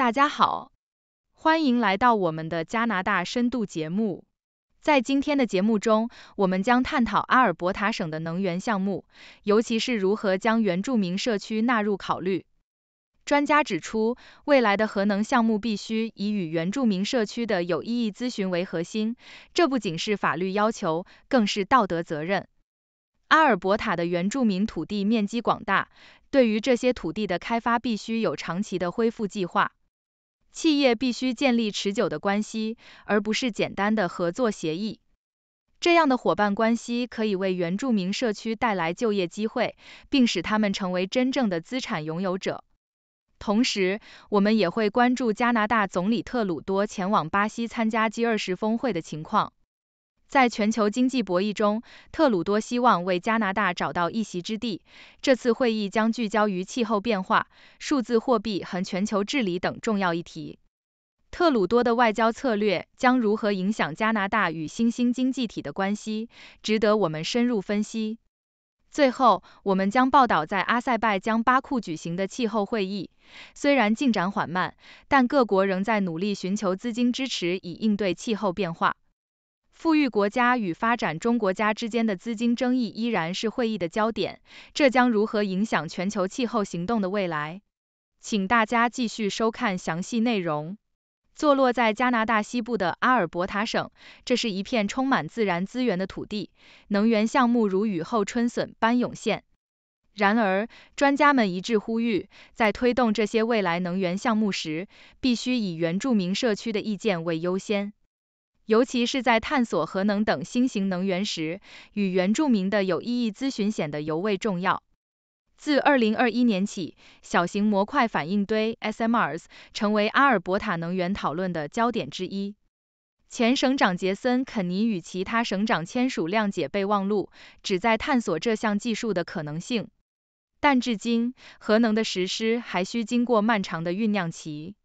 大家好，欢迎来到我们的加拿大深度节目。在今天的节目中，我们将探讨阿尔伯塔省的能源项目，尤其是如何将原住民社区纳入考虑。专家指出，未来的核能项目必须以与原住民社区的有意义咨询为核心，这不仅是法律要求，更是道德责任。阿尔伯塔的原住民土地面积广大，对于这些土地的开发，必须有长期的恢复计划。企业必须建立持久的关系，而不是简单的合作协议。这样的伙伴关系可以为原住民社区带来就业机会，并使他们成为真正的资产拥有者。同时，我们也会关注加拿大总理特鲁多前往巴西参加 G20 峰会的情况。在全球经济博弈中，特鲁多希望为加拿大找到一席之地。这次会议将聚焦于气候变化、数字货币和全球治理等重要议题。特鲁多的外交策略将如何影响加拿大与新兴经济体的关系，值得我们深入分析。最后，我们将报道在阿塞拜疆巴库举行的气候会议。虽然进展缓慢，但各国仍在努力寻求资金支持以应对气候变化。富裕国家与发展中国家之间的资金争议依然是会议的焦点，这将如何影响全球气候行动的未来？请大家继续收看详细内容。坐落在加拿大西部的阿尔伯塔省，这是一片充满自然资源的土地，能源项目如雨后春笋般涌现。然而，专家们一致呼吁，在推动这些未来能源项目时，必须以原住民社区的意见为优先。尤其是在探索核能等新型能源时，与原住民的有意义咨询显得尤为重要。自2021年起，小型模块反应堆 （SMRs） 成为阿尔伯塔能源讨论的焦点之一。前省长杰森·肯尼与其他省长签署谅解备忘录，旨在探索这项技术的可能性。但至今，核能的实施还需经过漫长的酝酿期。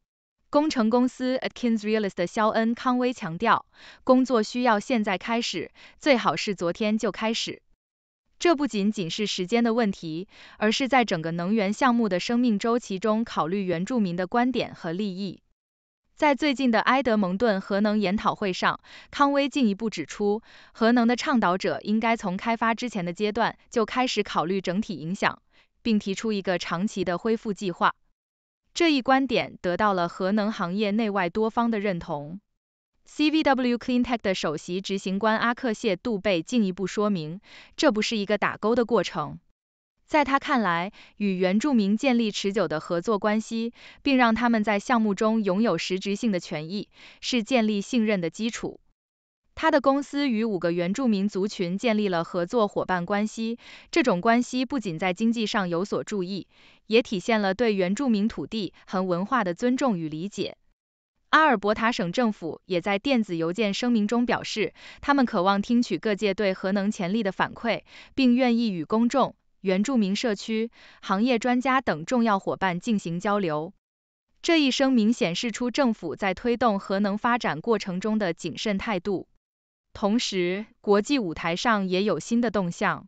工程公司 Atkins Realist 的肖恩·康威强调，工作需要现在开始，最好是昨天就开始。这不仅仅是时间的问题，而是在整个能源项目的生命周期中考虑原住民的观点和利益。在最近的埃德蒙顿核能研讨会上，康威进一步指出，核能的倡导者应该从开发之前的阶段就开始考虑整体影响，并提出一个长期的恢复计划。这一观点得到了核能行业内外多方的认同。CVW CleanTech 的首席执行官阿克谢杜贝进一步说明，这不是一个打勾的过程。在他看来，与原住民建立持久的合作关系，并让他们在项目中拥有实质性的权益，是建立信任的基础。他的公司与五个原住民族群建立了合作伙伴关系，这种关系不仅在经济上有所注意，也体现了对原住民土地和文化的尊重与理解。阿尔伯塔省政府也在电子邮件声明中表示，他们渴望听取各界对核能潜力的反馈，并愿意与公众、原住民社区、行业专家等重要伙伴进行交流。这一声明显示出政府在推动核能发展过程中的谨慎态度。同时，国际舞台上也有新的动向。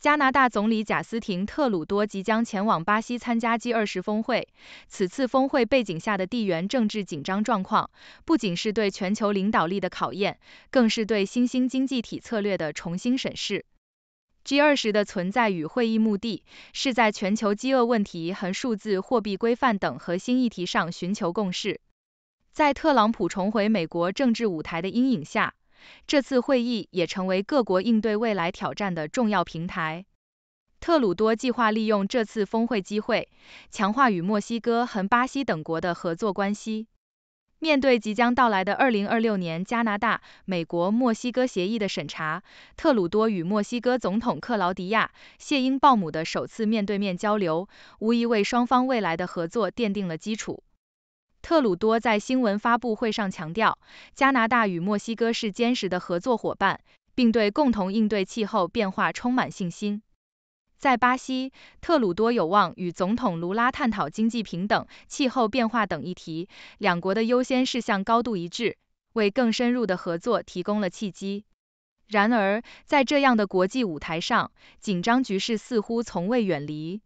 加拿大总理贾斯廷·特鲁多即将前往巴西参加 G20 峰会。此次峰会背景下的地缘政治紧张状况，不仅是对全球领导力的考验，更是对新兴经济体策略的重新审视。G20 的存在与会议目的，是在全球饥饿问题和数字货币规范等核心议题上寻求共识。在特朗普重回美国政治舞台的阴影下，这次会议也成为各国应对未来挑战的重要平台。特鲁多计划利用这次峰会机会，强化与墨西哥和巴西等国的合作关系。面对即将到来的2026年加拿大、美国、墨西哥协议的审查，特鲁多与墨西哥总统克劳迪亚·谢英鲍姆的首次面对面交流，无疑为双方未来的合作奠定了基础。特鲁多在新闻发布会上强调，加拿大与墨西哥是坚实的合作伙伴，并对共同应对气候变化充满信心。在巴西，特鲁多有望与总统卢拉探讨经济平等、气候变化等议题，两国的优先事项高度一致，为更深入的合作提供了契机。然而，在这样的国际舞台上，紧张局势似乎从未远离。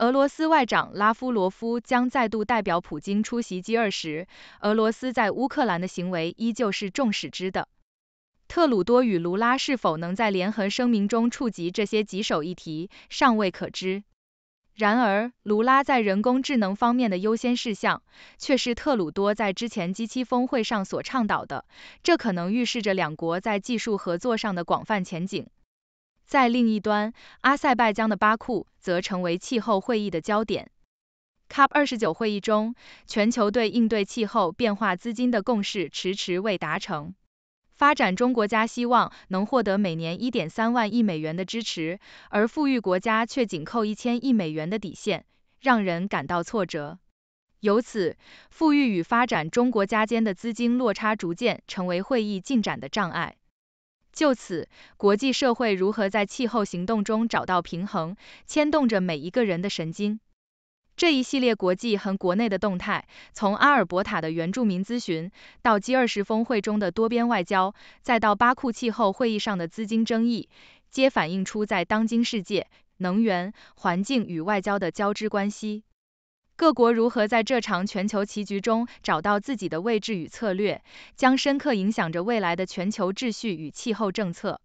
俄罗斯外长拉夫罗夫将再度代表普京出席 g 2时，俄罗斯在乌克兰的行为依旧是众矢之的。特鲁多与卢拉是否能在联合声明中触及这些棘手议题，尚未可知。然而，卢拉在人工智能方面的优先事项，却是特鲁多在之前 G7 峰会上所倡导的。这可能预示着两国在技术合作上的广泛前景。在另一端，阿塞拜疆的巴库则成为气候会议的焦点。COP29 会议中，全球对应对气候变化资金的共识迟迟未达成。发展中国家希望能获得每年1.3万亿美元的支持，而富裕国家却紧扣1000亿美元的底线，让人感到挫折。由此，富裕与发展中国家间的资金落差逐渐成为会议进展的障碍。就此，国际社会如何在气候行动中找到平衡，牵动着每一个人的神经。这一系列国际和国内的动态，从阿尔伯塔的原住民咨询，到 G20 峰会中的多边外交，再到巴库气候会议上的资金争议，皆反映出在当今世界，能源、环境与外交的交织关系。各国如何在这场全球棋局中找到自己的位置与策略，将深刻影响着未来的全球秩序与气候政策。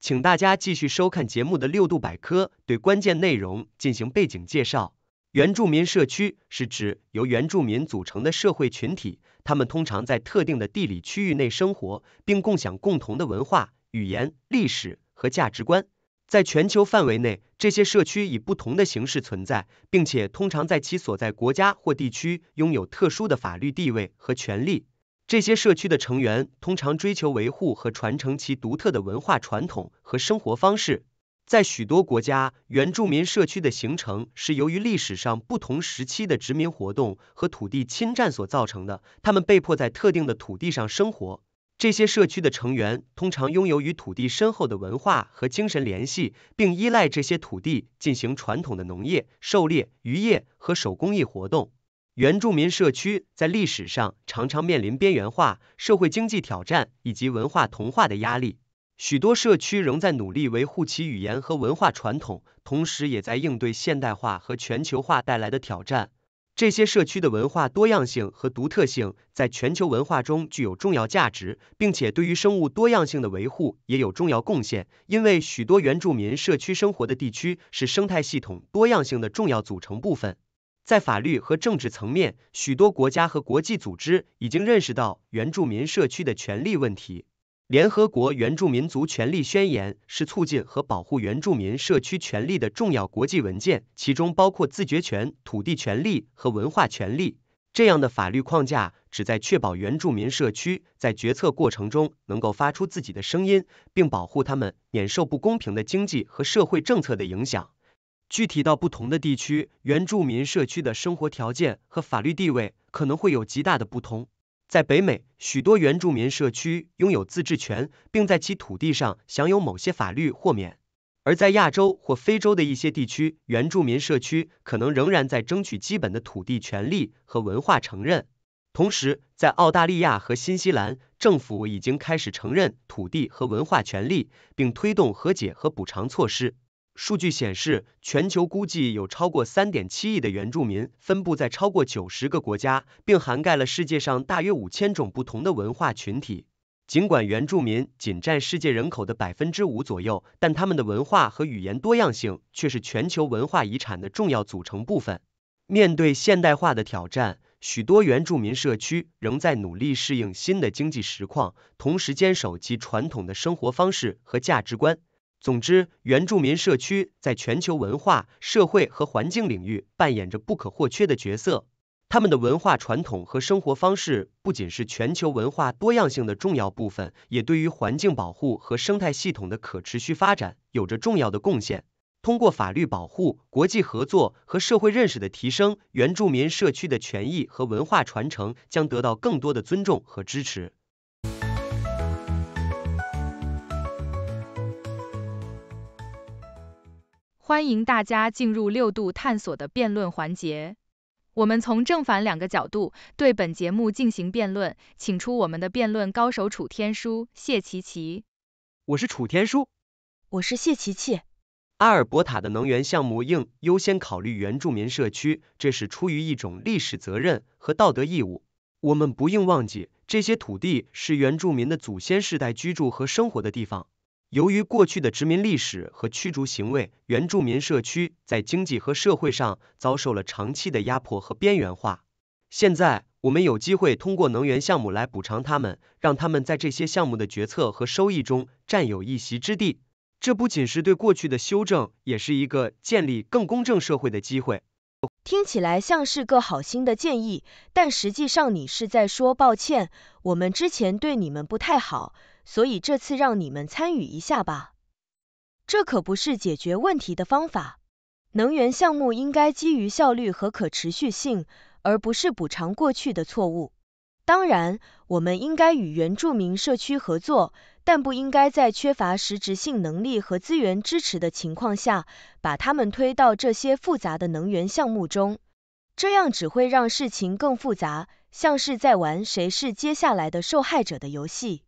请大家继续收看节目的六度百科，对关键内容进行背景介绍。原住民社区是指由原住民组成的社会群体，他们通常在特定的地理区域内生活，并共享共同的文化、语言、历史。和价值观，在全球范围内，这些社区以不同的形式存在，并且通常在其所在国家或地区拥有特殊的法律地位和权利。这些社区的成员通常追求维护和传承其独特的文化传统和生活方式。在许多国家，原住民社区的形成是由于历史上不同时期的殖民活动和土地侵占所造成的，他们被迫在特定的土地上生活。这些社区的成员通常拥有与土地深厚的文化和精神联系，并依赖这些土地进行传统的农业、狩猎、渔业和手工艺活动。原住民社区在历史上常常面临边缘化、社会经济挑战以及文化同化的压力。许多社区仍在努力维护其语言和文化传统，同时也在应对现代化和全球化带来的挑战。这些社区的文化多样性和独特性在全球文化中具有重要价值，并且对于生物多样性的维护也有重要贡献。因为许多原住民社区生活的地区是生态系统多样性的重要组成部分。在法律和政治层面，许多国家和国际组织已经认识到原住民社区的权利问题。联合国原住民族权利宣言是促进和保护原住民社区权利的重要国际文件，其中包括自觉权、土地权利和文化权利。这样的法律框架旨在确保原住民社区在决策过程中能够发出自己的声音，并保护他们免受不公平的经济和社会政策的影响。具体到不同的地区，原住民社区的生活条件和法律地位可能会有极大的不同。在北美，许多原住民社区拥有自治权，并在其土地上享有某些法律豁免；而在亚洲或非洲的一些地区，原住民社区可能仍然在争取基本的土地权利和文化承认。同时，在澳大利亚和新西兰，政府已经开始承认土地和文化权利，并推动和解和补偿措施。数据显示，全球估计有超过三点七亿的原住民分布在超过九十个国家，并涵盖了世界上大约五千种不同的文化群体。尽管原住民仅占世界人口的百分之五左右，但他们的文化和语言多样性却是全球文化遗产的重要组成部分。面对现代化的挑战，许多原住民社区仍在努力适应新的经济实况，同时坚守其传统的生活方式和价值观。总之，原住民社区在全球文化、社会和环境领域扮演着不可或缺的角色。他们的文化传统和生活方式不仅是全球文化多样性的重要部分，也对于环境保护和生态系统的可持续发展有着重要的贡献。通过法律保护、国际合作和社会认识的提升，原住民社区的权益和文化传承将得到更多的尊重和支持。欢迎大家进入六度探索的辩论环节。我们从正反两个角度对本节目进行辩论，请出我们的辩论高手楚天舒、谢琪琪。我是楚天舒，我是谢琪琪。阿尔伯塔的能源项目应优先考虑原住民社区，这是出于一种历史责任和道德义务。我们不应忘记，这些土地是原住民的祖先世代居住和生活的地方。由于过去的殖民历史和驱逐行为，原住民社区在经济和社会上遭受了长期的压迫和边缘化。现在，我们有机会通过能源项目来补偿他们，让他们在这些项目的决策和收益中占有一席之地。这不仅是对过去的修正，也是一个建立更公正社会的机会。听起来像是个好心的建议，但实际上你是在说抱歉，我们之前对你们不太好。所以这次让你们参与一下吧。这可不是解决问题的方法。能源项目应该基于效率和可持续性，而不是补偿过去的错误。当然，我们应该与原住民社区合作，但不应该在缺乏实质性能力和资源支持的情况下，把他们推到这些复杂的能源项目中。这样只会让事情更复杂，像是在玩谁是接下来的受害者的游戏。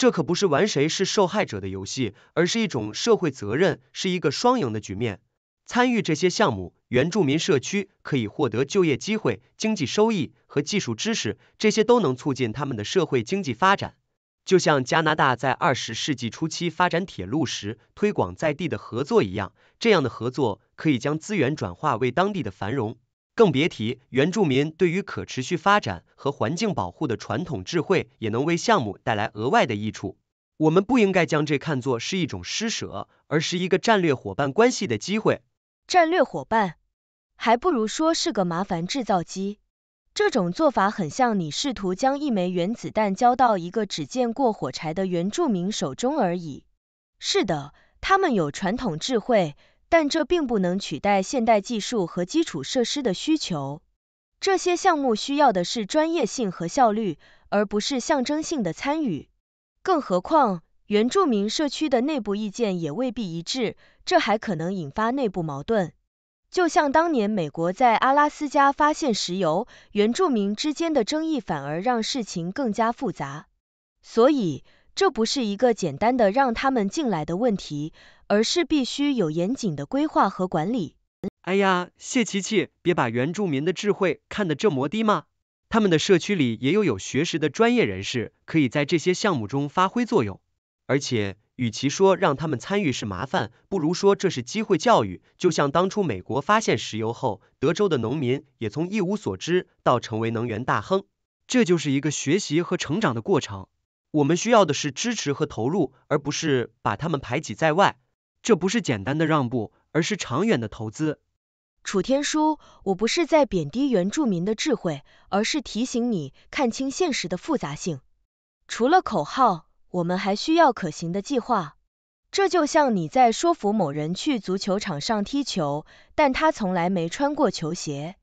这可不是玩谁是受害者的游戏，而是一种社会责任，是一个双赢的局面。参与这些项目，原住民社区可以获得就业机会、经济收益和技术知识，这些都能促进他们的社会经济发展。就像加拿大在二十世纪初期发展铁路时推广在地的合作一样，这样的合作可以将资源转化为当地的繁荣。更别提原住民对于可持续发展和环境保护的传统智慧，也能为项目带来额外的益处。我们不应该将这看作是一种施舍，而是一个战略伙伴关系的机会。战略伙伴，还不如说是个麻烦制造机。这种做法很像你试图将一枚原子弹交到一个只见过火柴的原住民手中而已。是的，他们有传统智慧。但这并不能取代现代技术和基础设施的需求。这些项目需要的是专业性和效率，而不是象征性的参与。更何况，原住民社区的内部意见也未必一致，这还可能引发内部矛盾。就像当年美国在阿拉斯加发现石油，原住民之间的争议反而让事情更加复杂。所以，这不是一个简单的让他们进来的问题，而是必须有严谨的规划和管理。哎呀，谢琪琪，别把原住民的智慧看得这么低嘛，他们的社区里也有有学识的专业人士，可以在这些项目中发挥作用。而且，与其说让他们参与是麻烦，不如说这是机会教育。就像当初美国发现石油后，德州的农民也从一无所知到成为能源大亨，这就是一个学习和成长的过程。我们需要的是支持和投入，而不是把他们排挤在外。这不是简单的让步，而是长远的投资。楚天舒，我不是在贬低原住民的智慧，而是提醒你看清现实的复杂性。除了口号，我们还需要可行的计划。这就像你在说服某人去足球场上踢球，但他从来没穿过球鞋。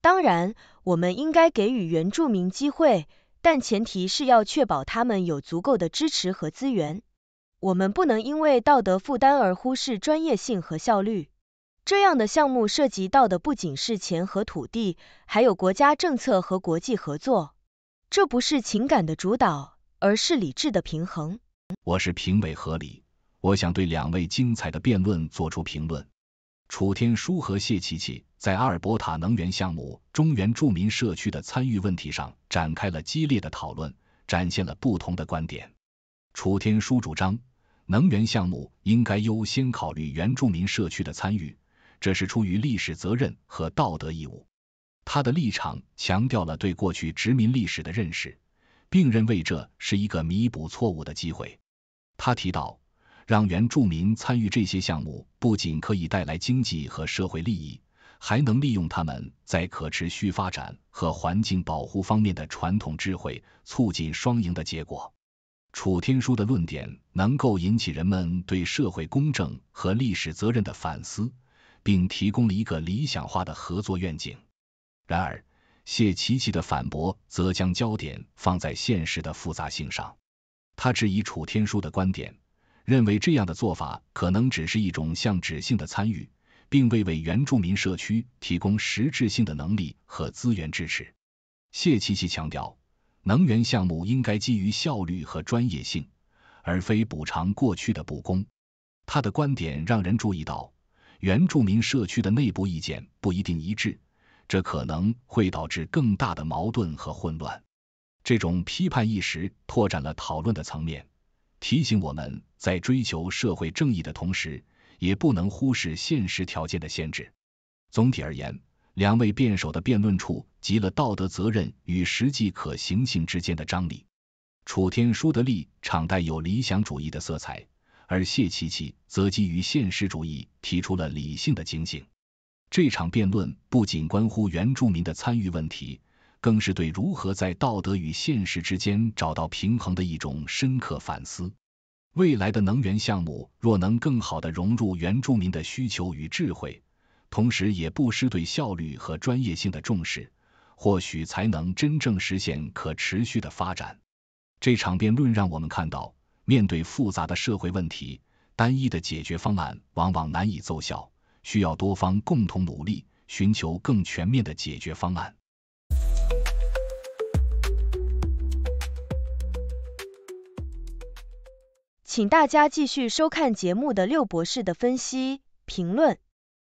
当然，我们应该给予原住民机会。但前提是要确保他们有足够的支持和资源。我们不能因为道德负担而忽视专业性和效率。这样的项目涉及到的不仅是钱和土地，还有国家政策和国际合作。这不是情感的主导，而是理智的平衡。我是评委何理，我想对两位精彩的辩论做出评论。楚天舒和谢琪琪在阿尔伯塔能源项目中原住民社区的参与问题上展开了激烈的讨论，展现了不同的观点。楚天舒主张，能源项目应该优先考虑原住民社区的参与，这是出于历史责任和道德义务。他的立场强调了对过去殖民历史的认识，并认为这是一个弥补错误的机会。他提到。让原住民参与这些项目，不仅可以带来经济和社会利益，还能利用他们在可持续发展和环境保护方面的传统智慧，促进双赢的结果。楚天舒的论点能够引起人们对社会公正和历史责任的反思，并提供了一个理想化的合作愿景。然而，谢琪琪的反驳则将焦点放在现实的复杂性上，他质疑楚天舒的观点。认为这样的做法可能只是一种象征性的参与，并未为原住民社区提供实质性的能力和资源支持。谢琪琪强调，能源项目应该基于效率和专业性，而非补偿过去的不公。他的观点让人注意到，原住民社区的内部意见不一定一致，这可能会导致更大的矛盾和混乱。这种批判意识拓展了讨论的层面。提醒我们在追求社会正义的同时，也不能忽视现实条件的限制。总体而言，两位辩手的辩论处集了道德责任与实际可行性之间的张力。楚天舒的立场带有理想主义的色彩，而谢琪琪则基于现实主义提出了理性的警醒。这场辩论不仅关乎原住民的参与问题。更是对如何在道德与现实之间找到平衡的一种深刻反思。未来的能源项目若能更好地融入原住民的需求与智慧，同时也不失对效率和专业性的重视，或许才能真正实现可持续的发展。这场辩论让我们看到，面对复杂的社会问题，单一的解决方案往往难以奏效，需要多方共同努力，寻求更全面的解决方案。请大家继续收看节目的六博士的分析评论。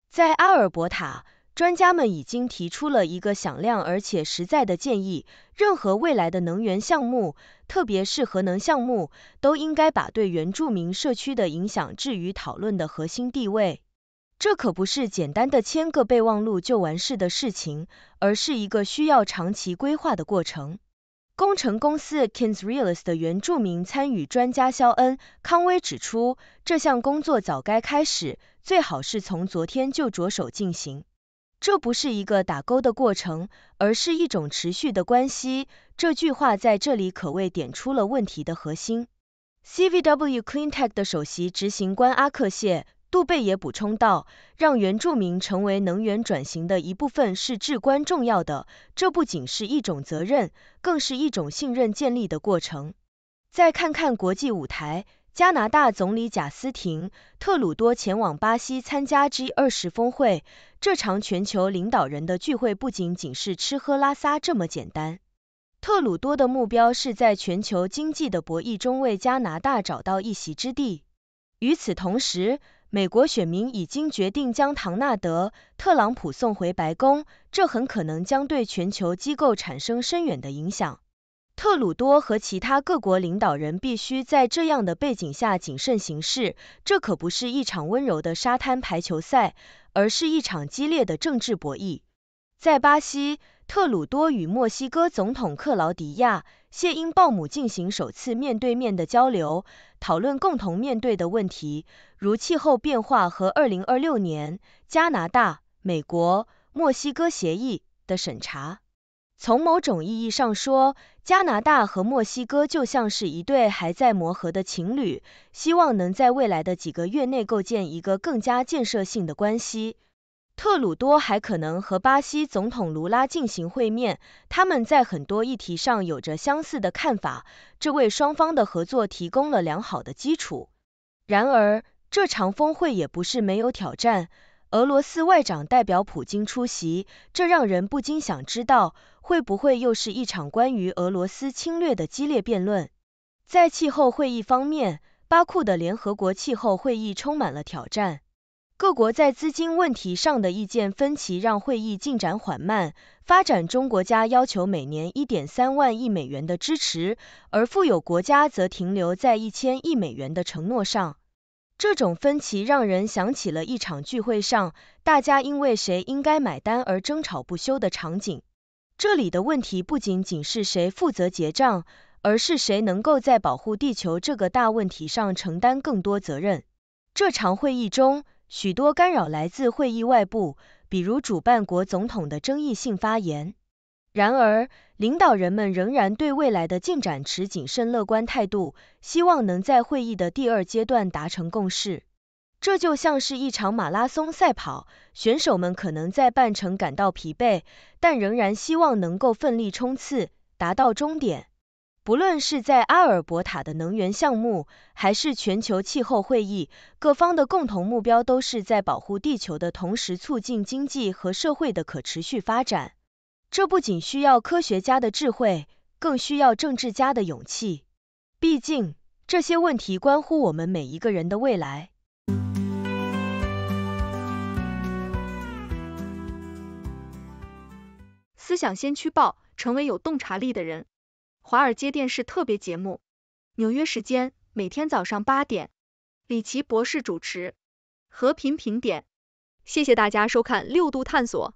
在阿尔伯塔，专家们已经提出了一个响亮而且实在的建议：任何未来的能源项目，特别是核能项目，都应该把对原住民社区的影响置于讨论的核心地位。这可不是简单的签个备忘录就完事的事情，而是一个需要长期规划的过程。工程公司 Kingsreals i 的原住民参与专家肖恩·康威指出，这项工作早该开始，最好是从昨天就着手进行。这不是一个打勾的过程，而是一种持续的关系。这句话在这里可谓点出了问题的核心。CVW CleanTech 的首席执行官阿克谢。杜贝也补充道：“让原住民成为能源转型的一部分是至关重要的。这不仅是一种责任，更是一种信任建立的过程。”再看看国际舞台，加拿大总理贾斯廷·特鲁多前往巴西参加 G20 峰会。这场全球领导人的聚会不仅仅是吃喝拉撒这么简单。特鲁多的目标是在全球经济的博弈中为加拿大找到一席之地。与此同时，美国选民已经决定将唐纳德·特朗普送回白宫，这很可能将对全球机构产生深远的影响。特鲁多和其他各国领导人必须在这样的背景下谨慎行事。这可不是一场温柔的沙滩排球赛，而是一场激烈的政治博弈。在巴西，特鲁多与墨西哥总统克劳迪亚·谢因鲍姆进行首次面对面的交流，讨论共同面对的问题。如气候变化和2026年加拿大、美国、墨西哥协议的审查。从某种意义上说，加拿大和墨西哥就像是一对还在磨合的情侣，希望能在未来的几个月内构建一个更加建设性的关系。特鲁多还可能和巴西总统卢拉进行会面，他们在很多议题上有着相似的看法，这为双方的合作提供了良好的基础。然而，这场峰会也不是没有挑战。俄罗斯外长代表普京出席，这让人不禁想知道，会不会又是一场关于俄罗斯侵略的激烈辩论。在气候会议方面，巴库的联合国气候会议充满了挑战。各国在资金问题上的意见分歧让会议进展缓慢。发展中国家要求每年一点三万亿美元的支持，而富有国家则停留在一千亿美元的承诺上。这种分歧让人想起了一场聚会上，大家因为谁应该买单而争吵不休的场景。这里的问题不仅仅是谁负责结账，而是谁能够在保护地球这个大问题上承担更多责任。这场会议中，许多干扰来自会议外部，比如主办国总统的争议性发言。然而，领导人们仍然对未来的进展持谨慎乐观态度，希望能在会议的第二阶段达成共识。这就像是一场马拉松赛跑，选手们可能在半程感到疲惫，但仍然希望能够奋力冲刺，达到终点。不论是在阿尔伯塔的能源项目，还是全球气候会议，各方的共同目标都是在保护地球的同时，促进经济和社会的可持续发展。这不仅需要科学家的智慧，更需要政治家的勇气。毕竟，这些问题关乎我们每一个人的未来。思想先驱报，成为有洞察力的人。华尔街电视特别节目，纽约时间每天早上八点，李奇博士主持。和平评点，谢谢大家收看六度探索。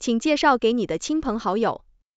请介绍给你的亲朋好友。